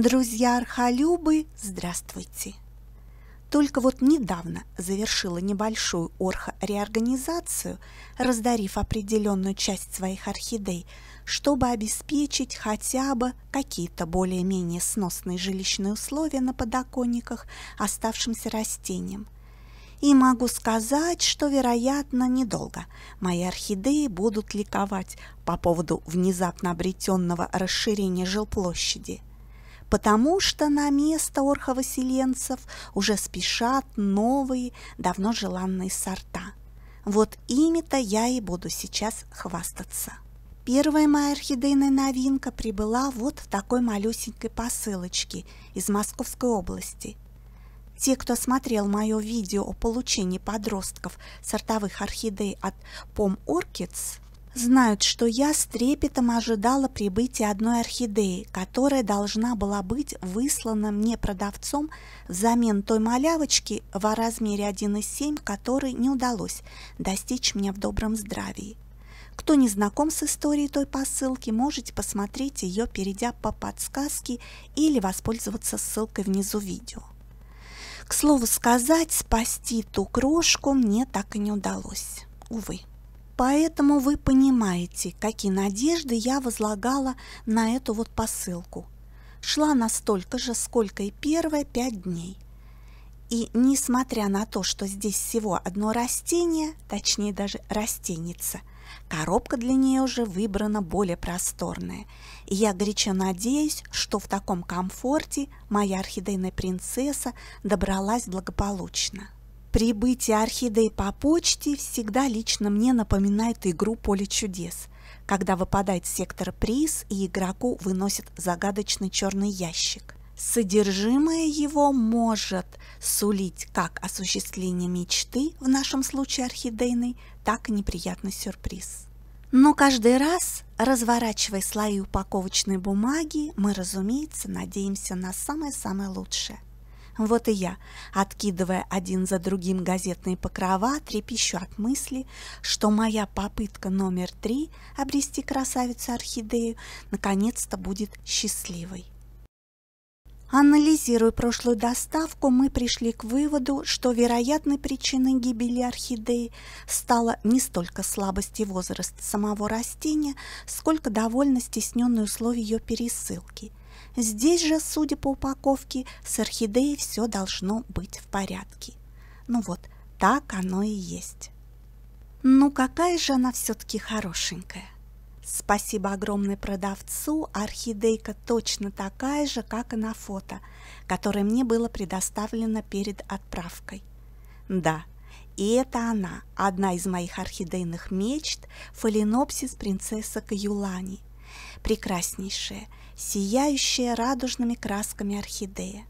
Друзья Архалюбы, здравствуйте! Только вот недавно завершила небольшую орхореорганизацию, раздарив определенную часть своих орхидей, чтобы обеспечить хотя бы какие-то более-менее сносные жилищные условия на подоконниках оставшимся растениям. И могу сказать, что, вероятно, недолго мои орхидеи будут ликовать по поводу внезапно обретенного расширения жилплощади – потому что на место орховоселенцев уже спешат новые, давно желанные сорта. Вот ими-то я и буду сейчас хвастаться. Первая моя орхидейная новинка прибыла вот в такой малюсенькой посылочке из Московской области. Те, кто смотрел мое видео о получении подростков сортовых орхидей от Pom Orchids, знают, что я с трепетом ожидала прибытия одной орхидеи, которая должна была быть выслана мне продавцом взамен той малявочки во размере 1,7, которой не удалось достичь мне в добром здравии. Кто не знаком с историей той посылки, можете посмотреть ее, перейдя по подсказке или воспользоваться ссылкой внизу видео. К слову сказать, спасти ту крошку мне так и не удалось. Увы. Поэтому вы понимаете, какие надежды я возлагала на эту вот посылку. Шла настолько же, сколько и первые пять дней. И несмотря на то, что здесь всего одно растение, точнее даже растеница, коробка для нее уже выбрана более просторная. И я горячо надеюсь, что в таком комфорте моя орхидейная принцесса добралась благополучно. Прибытие орхидей по почте всегда лично мне напоминает игру «Поле чудес», когда выпадает сектор приз и игроку выносят загадочный черный ящик. Содержимое его может сулить как осуществление мечты, в нашем случае орхидейной, так и неприятный сюрприз. Но каждый раз, разворачивая слои упаковочной бумаги, мы, разумеется, надеемся на самое-самое лучшее. Вот и я, откидывая один за другим газетные покрова, трепещу от мысли, что моя попытка номер три обрести красавицу-орхидею наконец-то будет счастливой. Анализируя прошлую доставку, мы пришли к выводу, что вероятной причиной гибели орхидеи стала не столько слабость и возраст самого растения, сколько довольно стесненные условия ее пересылки – Здесь же, судя по упаковке, с орхидеей все должно быть в порядке. Ну вот, так оно и есть. Ну какая же она все-таки хорошенькая. Спасибо огромное продавцу, орхидейка точно такая же, как и на фото, которое мне было предоставлено перед отправкой. Да, и это она, одна из моих орхидейных мечт, фаленопсис принцесса Каюлани, прекраснейшая, сияющая радужными красками орхидея.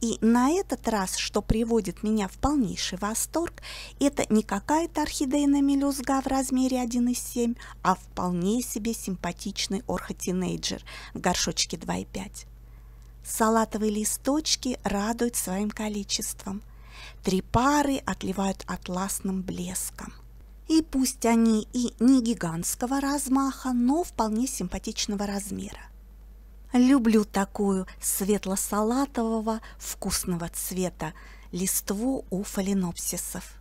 И на этот раз, что приводит меня в полнейший восторг, это не какая-то орхидейная мелюзга в размере 1,7, а вполне себе симпатичный орхотинейджер в горшочке 2,5. Салатовые листочки радуют своим количеством. Три пары отливают атласным блеском – и пусть они и не гигантского размаха, но вполне симпатичного размера. Люблю такую светло-салатового вкусного цвета листву у фаленопсисов.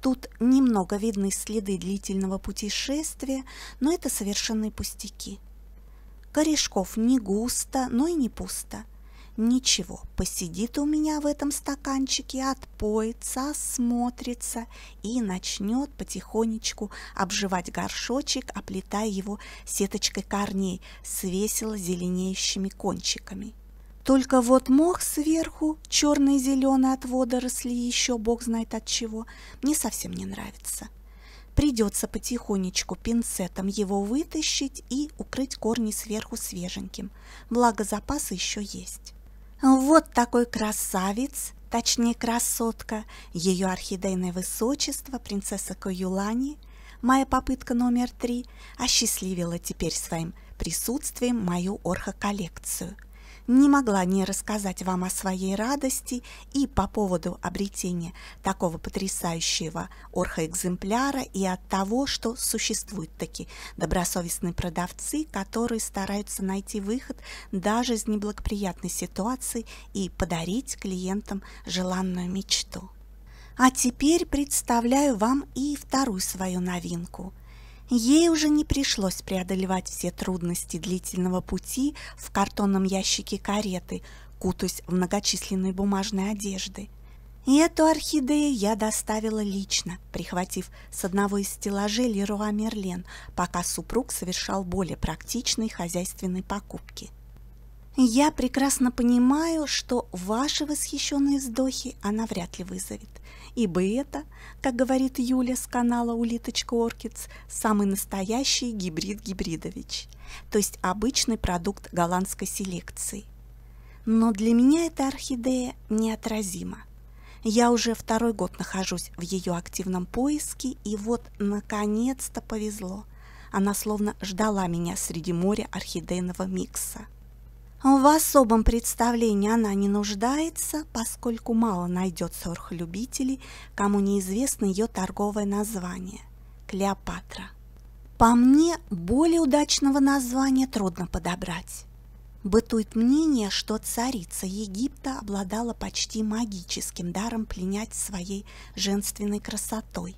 Тут немного видны следы длительного путешествия, но это совершенные пустяки. Корешков не густо, но и не пусто. Ничего, посидит у меня в этом стаканчике, отпоется, осмотрится и начнет потихонечку обживать горшочек, оплетая его сеточкой корней с весело зеленеющими кончиками. Только вот мох сверху, черный и зеленый от водорослей, еще бог знает от чего, мне совсем не нравится. Придется потихонечку пинцетом его вытащить и укрыть корни сверху свеженьким, благо запасы еще есть. Вот такой красавец, точнее красотка, ее орхидейное высочество, принцесса Коюлани, моя попытка номер три, осчастливила теперь своим присутствием мою орхоколлекцию – не могла не рассказать вам о своей радости и по поводу обретения такого потрясающего орхоэкземпляра и от того, что существуют такие добросовестные продавцы, которые стараются найти выход даже из неблагоприятной ситуации и подарить клиентам желанную мечту. А теперь представляю вам и вторую свою новинку – Ей уже не пришлось преодолевать все трудности длительного пути в картонном ящике кареты, кутаясь в многочисленной бумажной одежды. И эту орхидею я доставила лично, прихватив с одного из стеллажей Леруа Мерлен, пока супруг совершал более практичные хозяйственные покупки. Я прекрасно понимаю, что ваши восхищенные вздохи она вряд ли вызовет – ибо это, как говорит Юля с канала Улиточка Оркидс, самый настоящий гибрид гибридович, то есть обычный продукт голландской селекции. Но для меня эта орхидея неотразима. Я уже второй год нахожусь в ее активном поиске, и вот, наконец-то повезло. Она словно ждала меня среди моря орхидейного микса – в особом представлении она не нуждается, поскольку мало найдется орхолюбителей, кому неизвестно ее торговое название – Клеопатра. По мне, более удачного названия трудно подобрать. Бытует мнение, что царица Египта обладала почти магическим даром пленять своей женственной красотой.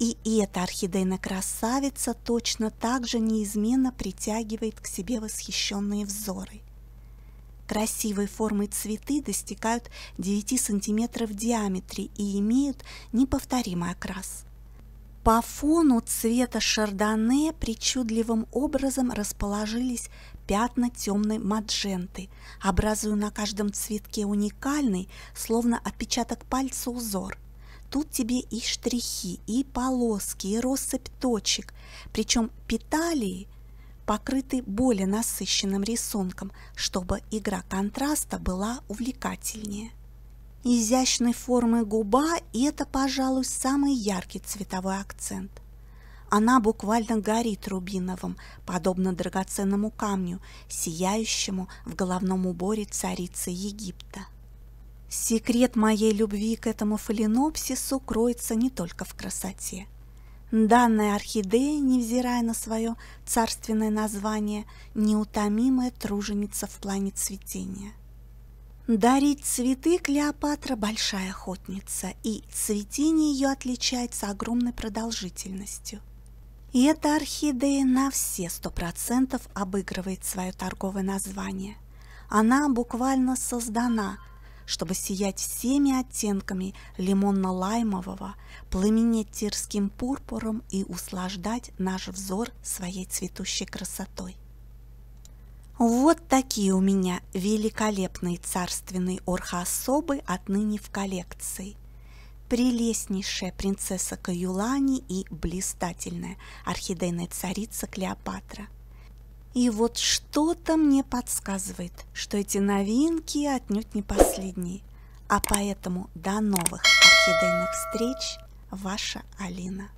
И эта орхидейная красавица точно так же неизменно притягивает к себе восхищенные взоры. Красивой формы цветы достигают 9 см в диаметре и имеют неповторимый окрас. По фону цвета шардоне причудливым образом расположились пятна темной мадженты, образуя на каждом цветке уникальный, словно отпечаток пальца узор. Тут тебе и штрихи, и полоски, и россыпь точек, причем петалии – покрыты более насыщенным рисунком, чтобы игра контраста была увлекательнее. Изящной формы губа – это, пожалуй, самый яркий цветовой акцент. Она буквально горит рубиновым, подобно драгоценному камню, сияющему в головном уборе царицы Египта. Секрет моей любви к этому фаленопсису кроется не только в красоте – Данная орхидея, невзирая на свое царственное название, неутомимая труженица в плане цветения. Дарить цветы Клеопатра – большая охотница, и цветение ее отличается огромной продолжительностью. И эта орхидея на все сто процентов обыгрывает свое торговое название. Она буквально создана чтобы сиять всеми оттенками лимонно-лаймового, пламенеть тирским пурпуром и услаждать наш взор своей цветущей красотой. Вот такие у меня великолепные царственные орхоособы отныне в коллекции. Прелестнейшая принцесса Каюлани и блистательная орхидейная царица Клеопатра – и вот что-то мне подсказывает, что эти новинки отнюдь не последние. А поэтому до новых орхидейных встреч, ваша Алина.